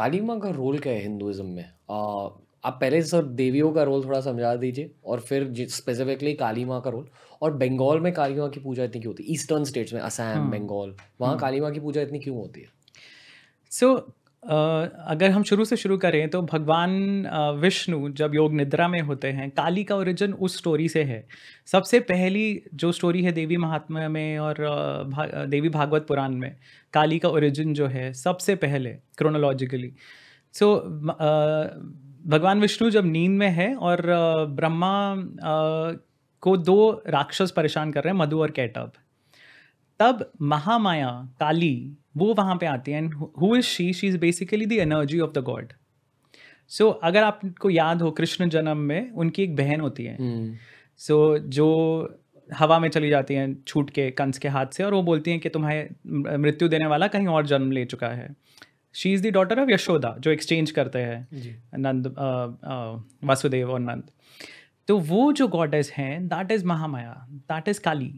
काली माँ का रोल क्या है हिंदुज़म में आ, आप पहले सर देवियों का रोल थोड़ा समझा दीजिए और फिर स्पेसिफिकली काली माँ का रोल और बंगाल में काली माँ की पूजा इतनी क्यों होती है ईस्टर्न स्टेट्स में असम बंगाल हाँ। वहाँ हाँ। काली माँ की पूजा इतनी क्यों होती है सो so, अगर हम शुरू से शुरू करें तो भगवान विष्णु जब योग निद्रा में होते हैं काली का ओरिजिन उस स्टोरी से है सबसे पहली जो स्टोरी है देवी महात्मा में और भा, देवी भागवत पुराण में काली का ओरिजिन जो है सबसे पहले क्रोनोलॉजिकली सो so, भगवान विष्णु जब नींद में है और ब्रह्मा को दो राक्षस परेशान कर रहे हैं मधु और कैटअप तब महामाया काली वो वहाँ पे आती है and who is she she is basically the energy of the god so अगर आपको याद हो कृष्ण जन्म में उनकी एक बहन होती है सो हम्म। hmm. so, जो हवा में चली जाती हैं छूट के कंस के हाथ से और वो बोलती हैं कि तुम्हें मृत्यु देने वाला कहीं और जन्म ले चुका है she is the daughter of Yashoda जो एक्सचेंज करते हैं नंद वासुदेव और नंद तो वो जो गॉडेस हैं that is Mahamaya that is Kali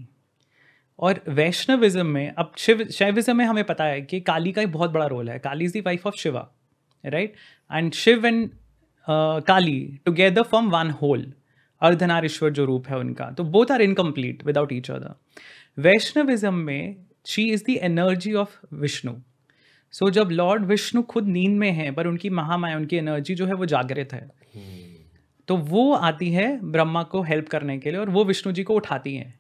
और वैष्णविज्म में अब शिव शैविज्म में हमें पता है कि काली का ही बहुत बड़ा रोल है Kali is the wife of Shiva right and Shiv and Kali together from one whole Ardhanarishvara जो रूप है उनका तो both are incomplete without each other Vaishnavism में she is the energy of Vishnu so जब लॉर्ड विष्णु खुद नींद में है पर उनकी महामाया उनकी एनर्जी जो है वो जागृत है hmm. तो वो आती है ब्रह्मा को हेल्प करने के लिए और वो विष्णु जी को उठाती हैं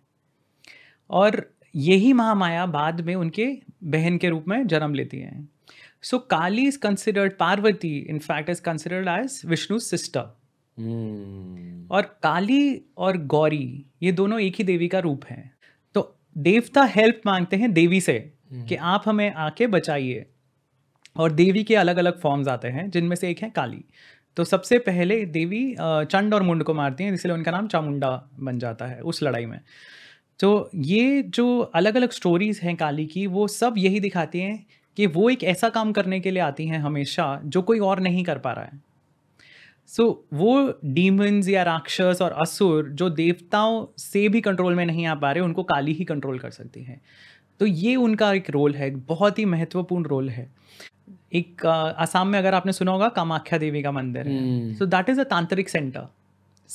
और यही महामाया बाद में उनके बहन के रूप में जन्म लेती हैं so Kali is considered Parvati in fact is considered as Vishnu sister और काली और गौरी ये दोनों एक ही देवी का रूप है तो देवता हेल्प मांगते हैं देवी से hmm. कि आप हमें आके बचाइए और देवी के अलग अलग फॉर्म्स आते हैं जिनमें से एक है काली तो सबसे पहले देवी चंड और मुंड को मारती हैं इसलिए उनका नाम चामुंडा बन जाता है उस लड़ाई में तो ये जो अलग अलग स्टोरीज़ हैं काली की वो सब यही दिखाती हैं कि वो एक ऐसा काम करने के लिए आती हैं हमेशा जो कोई और नहीं कर पा रहा है सो so, वो डीम्स या राक्षस और असुर जो देवताओं से भी कंट्रोल में नहीं आ पा रहे उनको काली ही कंट्रोल कर सकती हैं तो ये उनका एक रोल है बहुत ही महत्वपूर्ण रोल है एक आसाम में अगर आपने सुना होगा कामाख्या देवी का मंदिर है सो दैट इज़ अ तांत्रिक सेंटर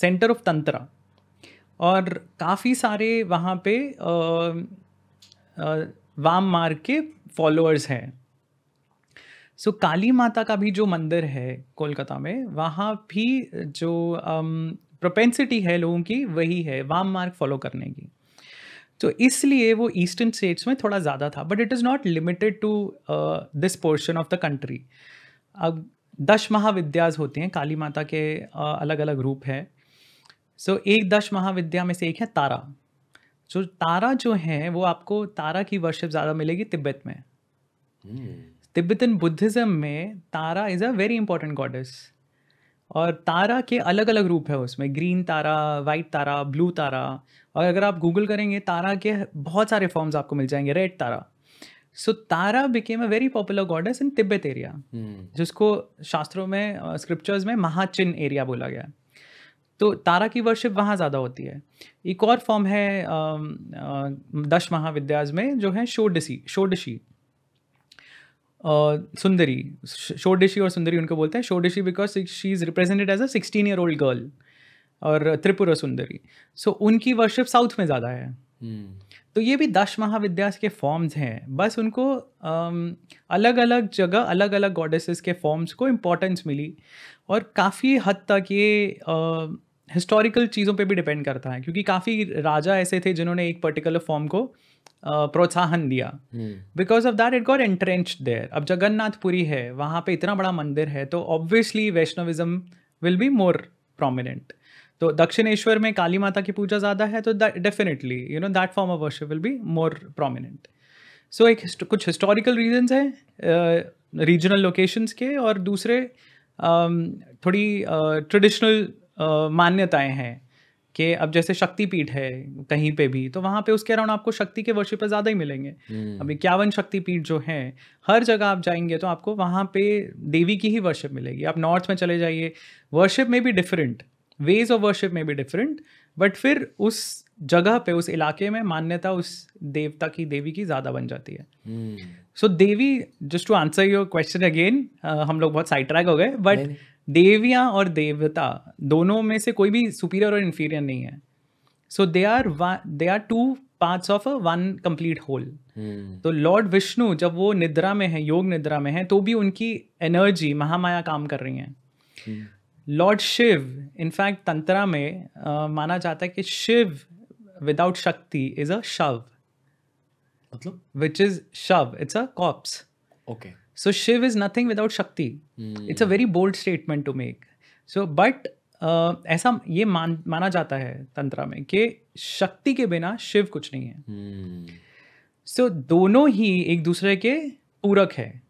सेंटर ऑफ तंत्रा और काफ़ी सारे वहाँ पे वाम मार्ग के फॉलोअर्स हैं सो so, काली माता का भी जो मंदिर है कोलकाता में वहाँ भी जो प्रोपेंसिटी है लोगों की वही है वाम मार्ग फॉलो करने की तो इसलिए वो ईस्टर्न स्टेट्स में थोड़ा ज़्यादा था but it is not limited to this portion of the country अब दस महाविद्याज होते हैं काली माता के अलग अलग रूप हैं सो so, एक दश महाविद्या में से एक है तारा जो तारा जो है वो आपको तारा की वर्षिप ज़्यादा मिलेगी तिब्बत में hmm. तिब्बतन बुद्धिज़्म में Tara is a very important goddess और तारा के अलग अलग रूप है उसमें green Tara white Tara blue Tara और अगर आप गूगल करेंगे तारा के बहुत सारे फॉर्म्स आपको मिल जाएंगे red Tara so so, Tara became a very popular goddess in Tibet area जिसको शास्त्रों में स्क्रिप्चर्स में महाचिन एरिया बोला गया है तो तारा की वर्शिप वहाँ ज़्यादा होती है एक और फॉर्म है दश महाविद्याज में जो है शोडशी शोडशी सुंदरी शोडशी और सुंदरी उनको बोलते हैं Shodashi because she is represented as a sixteen year old girl और त्रिपुरा सुंदरी सो so, उनकी वर्शिप साउथ में ज़्यादा है hmm. तो ये भी दश महाविद्यास के फॉर्म्स हैं बस उनको अलग अलग जगह अलग अलग गॉडेसेस के फॉर्म्स को इम्पोर्टेंस मिली और काफ़ी हद तक ये हिस्टोरिकल चीज़ों पे भी डिपेंड करता है क्योंकि काफ़ी राजा ऐसे थे जिन्होंने एक पर्टिकुलर फॉर्म को प्रोत्साहन दिया because of that it got entrench there अब जगन्नाथपुरी है वहाँ पे इतना बड़ा मंदिर है तो obviously Vaishnavism will be more prominent तो दक्षिणेश्वर में काली माता की पूजा ज़्यादा है तो definitely you know that form of worship will be more prominent so एक कुछ हिस्टोरिकल रीजनस हैं रीजनल लोकेशंस के और दूसरे um, थोड़ी ट्रेडिशनल uh, मान्यताएं हैं कि अब जैसे शक्तिपीठ है कहीं पे भी तो वहाँ पे उसके अराउंड आपको शक्ति के पर ज़्यादा ही मिलेंगे हम्म। अब इक्यावन शक्तिपीठ जो है हर जगह आप जाएंगे तो आपको वहाँ पे देवी की ही वर्शिप मिलेगी आप नॉर्थ में चले जाइए वर्शिप में भी डिफरेंट वेज ऑफ वर्शिप में भी डिफरेंट बट फिर उस जगह पे उस इलाके में मान्यता उस देवता की देवी की ज़्यादा बन जाती है सो हम्म। देवी just to answer your question again हम लोग बहुत साइड ट्रैक हो गए बट देवियाँ और देवता दोनों में से कोई भी सुपीरियर और इन्फीरियर नहीं है so they are they are two parts of one complete whole तो लॉर्ड विष्णु जब वो निद्रा में है योग निद्रा में है तो भी उनकी एनर्जी महामाया काम कर रही है लॉर्ड शिव इनफैक्ट तंत्रा में आ, माना जाता है कि Shiv without Shakti is a शव मतलब विच इज शव it's a corpse okay so Shiv is nothing without Shakti it's a very bold statement to make so but ऐसा ये मान माना जाता है तंत्रा में कि शक्ति के बिना शिव कुछ नहीं है सो hmm. so, दोनों ही एक दूसरे के पूरक है